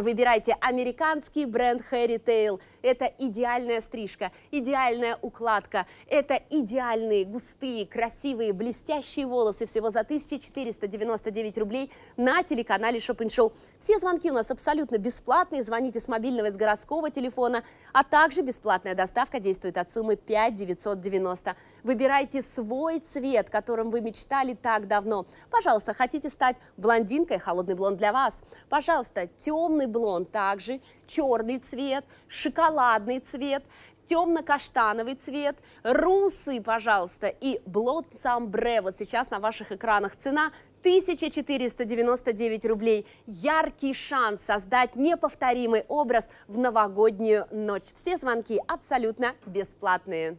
Выбирайте американский бренд Harry Tail. Это идеальная стрижка, идеальная укладка. Это идеальные, густые, красивые, блестящие волосы всего за 1499 рублей на телеканале Shopping Show. Все звонки у нас абсолютно бесплатные. Звоните с мобильного и с городского телефона. А также бесплатная доставка действует от суммы 5990. Выбирайте свой цвет, которым вы мечтали так давно. Пожалуйста, хотите стать блондинкой? Холодный блонд для вас. Пожалуйста, темный блонд также, черный цвет, шоколадный цвет, темно-каштановый цвет, русы, пожалуйста, и блонд самбре. Вот сейчас на ваших экранах цена 1499 рублей. Яркий шанс создать неповторимый образ в новогоднюю ночь. Все звонки абсолютно бесплатные.